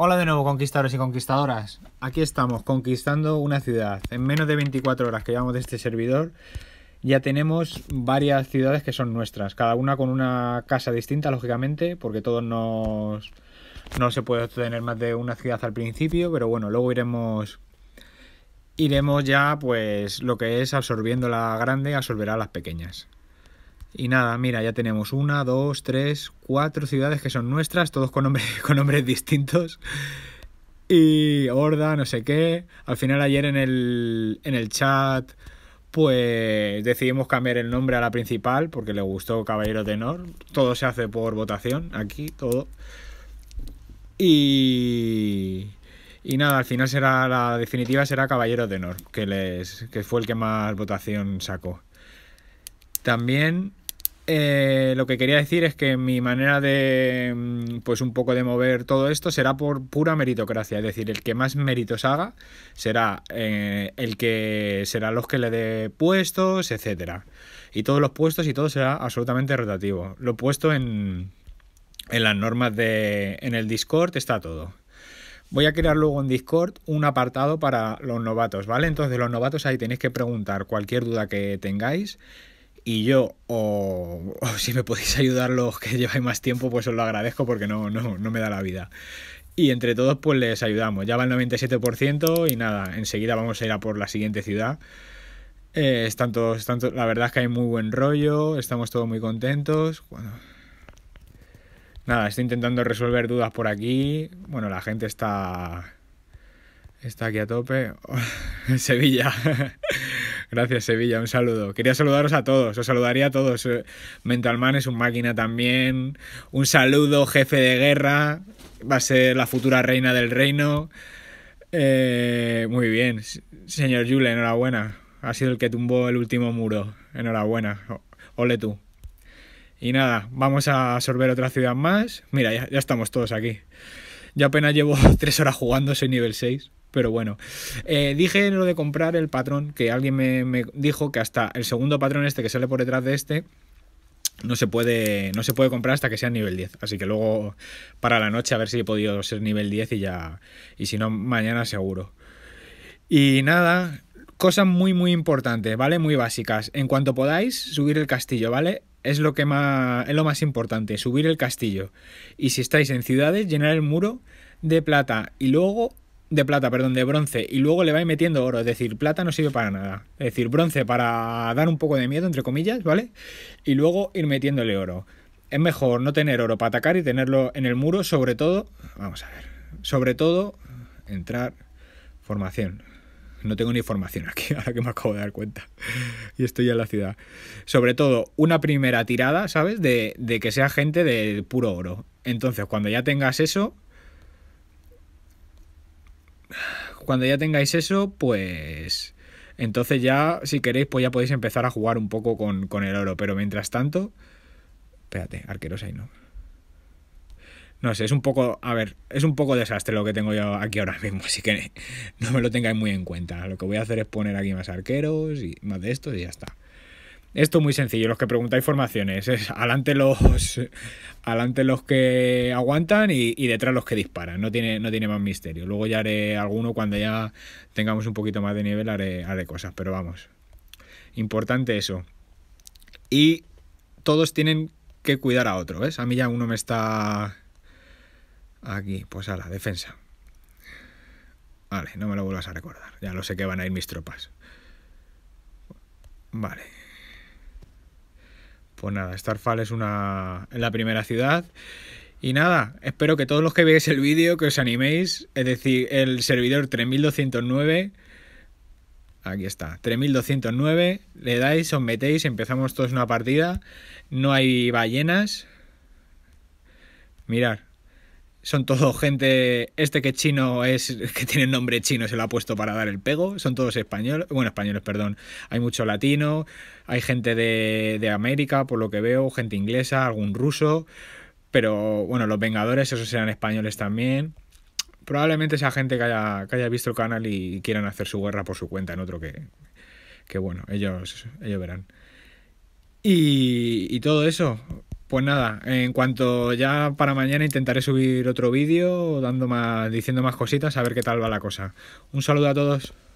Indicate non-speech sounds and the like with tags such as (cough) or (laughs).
Hola de nuevo conquistadores y conquistadoras. Aquí estamos conquistando una ciudad. En menos de 24 horas que llevamos de este servidor ya tenemos varias ciudades que son nuestras. Cada una con una casa distinta, lógicamente, porque todos No se puede tener más de una ciudad al principio, pero bueno, luego iremos... Iremos ya, pues, lo que es absorbiendo la grande, absorberá las pequeñas. Y nada, mira, ya tenemos una, dos, tres, cuatro ciudades que son nuestras, todos con nombres, (laughs) con nombres distintos. Y Horda, no sé qué. Al final ayer en el, chat, pues decidimos cambiar el nombre a la principal porque le gustó Caballero de Honor. Todo se hace por votación, aquí, todo. Y... Y nada, al final será la definitiva será Caballero de Honor, que les que fue el que más votación sacó. También eh, lo que quería decir es que mi manera de, mm, pues un poco de mover todo esto será por pura meritocracia, es decir, el que más méritos haga será eh, el que será los que le dé puestos, etcétera, y todos los puestos y todo será absolutamente rotativo. Lo puesto en, en las normas de, en el Discord está todo. Voy a crear luego en Discord un apartado para los novatos, ¿vale? Entonces los novatos ahí tenéis que preguntar cualquier duda que tengáis y yo, o, (laughs) si me podéis ayudar los que lleváis más tiempo, pues os lo agradezco porque no, no, me da la vida. Y entre todos, pues les ayudamos. Ya va el 97% y nada, enseguida vamos a ir a por la siguiente ciudad. Eh, la verdad es que hay muy buen rollo, estamos todos muy contentos. nada, estoy intentando resolver dudas por aquí. Bueno, la gente está está aquí a tope. (laughs) Sevilla. (laughs) Gracias, Sevilla. Un saludo. Quería saludaros a todos. Os saludaría a todos. Eh, Mentalman es un máquina también. Un saludo, jefe de guerra. Va a ser la futura reina del reino. Eh, muy bien. Señor Yule, enhorabuena. Ha sido el que tumbó el último muro. Enhorabuena. Ole tú. Y nada, vamos a absorber otra ciudad más. Mira, ya, estamos todos aquí. Yo apenas llevo (laughs) tres horas jugando, soy nivel 6. Pero bueno, eh, dije lo de comprar el patrón, que alguien me, dijo que hasta el segundo patrón este que sale por detrás de este, no se puede, no se puede comprar hasta que sea nivel 10. Así que luego para la noche a ver si he podido ser nivel 10 y ya, y si no, mañana seguro. Y nada, cosas muy, muy importantes, ¿vale? Muy básicas. En cuanto podáis, subir el castillo, ¿vale? Es lo, que más, es lo más importante, subir el castillo. Y si estáis en ciudades, llenar el muro de plata y luego de plata, perdón, de bronce, y luego le va ir metiendo oro, es decir, plata no sirve para nada, es decir, bronce para dar un poco de miedo, entre comillas, ¿vale? Y luego ir metiéndole oro. Es mejor no tener oro para atacar y tenerlo en el muro, sobre todo, vamos a ver, sobre todo, entrar, formación. No tengo ni formación aquí, (laughs) ahora que me acabo de dar cuenta. Y estoy en la ciudad. Sobre todo, una primera tirada, ¿sabes? De, de que sea gente de puro oro. Entonces, cuando ya tengas eso, cuando ya tengáis eso, pues... Entonces ya, si queréis, pues ya podéis empezar a jugar un poco con, con el oro. Pero mientras tanto... Espérate, arqueros ahí no. No sé, es un poco... A ver, es un poco desastre lo que tengo yo aquí ahora mismo. (laughs) Así que no me lo tengáis muy en cuenta. Lo que voy a hacer es poner aquí más arqueros y más de estos y ya está. Esto es muy sencillo, los que preguntáis formaciones, es adelante los, adelante los que aguantan y, detrás los que disparan, no tiene, no tiene más misterio. Luego ya haré alguno cuando ya tengamos un poquito más de nivel, haré, haré cosas, pero vamos, importante eso. Y todos tienen que cuidar a otro, ¿ves? A mí ya uno me está aquí, pues a la defensa. Vale, no me lo vuelvas a recordar, ya lo sé que van a ir mis tropas. Vale pues nada, Starfall es una en la primera ciudad. Y nada, espero que todos los que veáis el vídeo, que os animéis. Es decir, el servidor 3209. Aquí está, 3209. Le dais, os metéis, empezamos todos una partida. No hay ballenas. Mirar, son todo gente, este que chino es, que tiene nombre chino, se lo ha puesto para dar el pego. Son todos españoles, bueno, españoles, perdón. Hay mucho latino, hay gente de, América, por lo que veo, gente inglesa, algún ruso. Pero bueno, los Vengadores, esos serán españoles también probablemente sea gente que haya, que haya, visto el canal y quieran hacer su guerra por su cuenta en otro que, que bueno, ellos, ellos verán. Y, y todo eso, pues nada, en cuanto ya para mañana intentaré subir otro vídeo dando más, diciendo más cositas a ver qué tal va la cosa. Un saludo a todos.